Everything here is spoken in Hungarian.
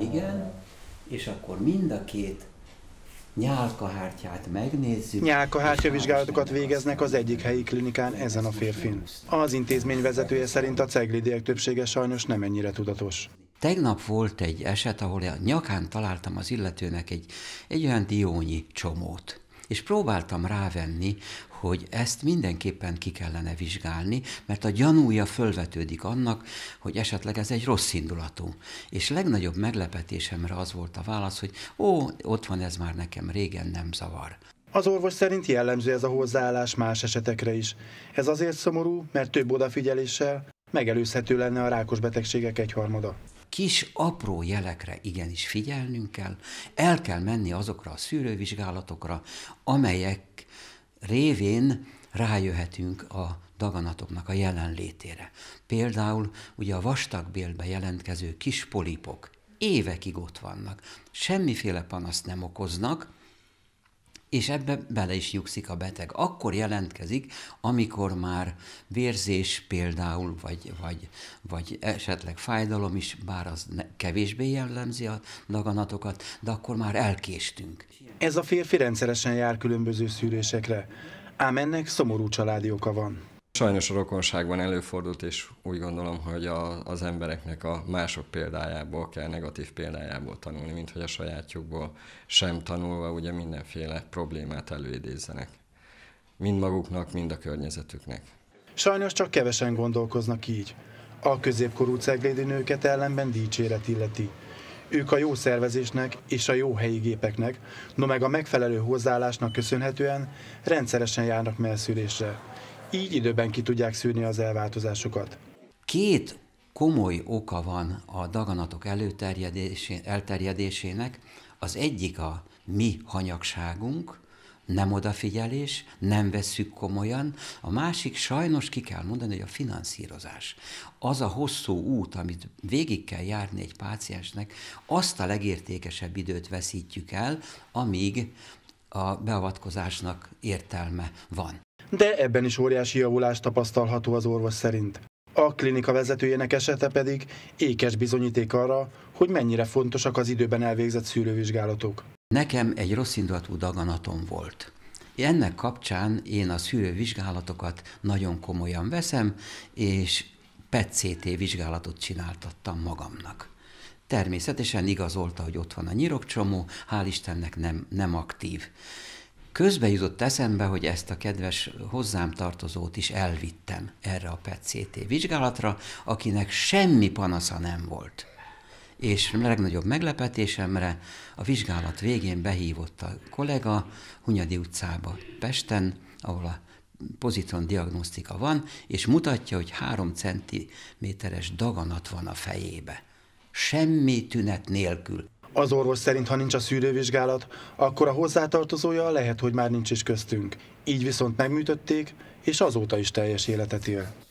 igen, és akkor mind a két nyálkahártyát megnézzük. Nyálkahártya vizsgálatokat végeznek az egyik helyi klinikán ezen a férfin. Az intézmény vezetője szerint a ceglidiek többsége sajnos nem ennyire tudatos. Tegnap volt egy eset, ahol a nyakán találtam az illetőnek egy, egy olyan diónyi csomót és próbáltam rávenni, hogy ezt mindenképpen ki kellene vizsgálni, mert a gyanúja fölvetődik annak, hogy esetleg ez egy rossz indulatú. És legnagyobb meglepetésemre az volt a válasz, hogy ó, ott van ez már nekem, régen nem zavar. Az orvos szerint jellemző ez a hozzáállás más esetekre is. Ez azért szomorú, mert több odafigyeléssel megelőzhető lenne a rákos betegségek egyharmada kis, apró jelekre igenis figyelnünk kell, el kell menni azokra a szűrővizsgálatokra, amelyek révén rájöhetünk a daganatoknak a jelenlétére. Például ugye a vastagbélbe jelentkező kis polipok évekig ott vannak, semmiféle panaszt nem okoznak, és ebbe bele is nyugszik a beteg. Akkor jelentkezik, amikor már vérzés például, vagy, vagy, vagy esetleg fájdalom is, bár az kevésbé jellemzi a daganatokat, de akkor már elkéstünk. Ez a férfi rendszeresen jár különböző szűrésekre, ám ennek szomorú családi oka van sajnos a rokonságban előfordult, és úgy gondolom, hogy a, az embereknek a mások példájából kell, negatív példájából tanulni, mint hogy a sajátjukból sem tanulva ugye mindenféle problémát előidézzenek. Mind maguknak, mind a környezetüknek. Sajnos csak kevesen gondolkoznak így. A középkorú ceglédi nőket ellenben dicséret illeti. Ők a jó szervezésnek és a jó helyi gépeknek, no meg a megfelelő hozzáállásnak köszönhetően rendszeresen járnak melszülésre így időben ki tudják szűrni az elváltozásokat. Két komoly oka van a daganatok elterjedésének. Az egyik a mi hanyagságunk, nem odafigyelés, nem vesszük komolyan. A másik sajnos ki kell mondani, hogy a finanszírozás. Az a hosszú út, amit végig kell járni egy páciensnek, azt a legértékesebb időt veszítjük el, amíg a beavatkozásnak értelme van de ebben is óriási javulás tapasztalható az orvos szerint. A klinika vezetőjének esete pedig ékes bizonyíték arra, hogy mennyire fontosak az időben elvégzett szűrővizsgálatok. Nekem egy rosszindulatú daganatom volt. Ennek kapcsán én a szűrővizsgálatokat nagyon komolyan veszem, és PET-CT vizsgálatot csináltattam magamnak. Természetesen igazolta, hogy ott van a nyirokcsomó, hál' Istennek nem, nem aktív. Közbe jutott eszembe, hogy ezt a kedves hozzám tartozót is elvittem erre a PET-CT vizsgálatra, akinek semmi panasza nem volt. És legnagyobb meglepetésemre a vizsgálat végén behívott a kollega Hunyadi utcába Pesten, ahol a pozitron diagnosztika van, és mutatja, hogy három centiméteres daganat van a fejébe. Semmi tünet nélkül. Az orvos szerint, ha nincs a szűrővizsgálat, akkor a hozzátartozója lehet, hogy már nincs is köztünk. Így viszont megműtötték, és azóta is teljes életet él.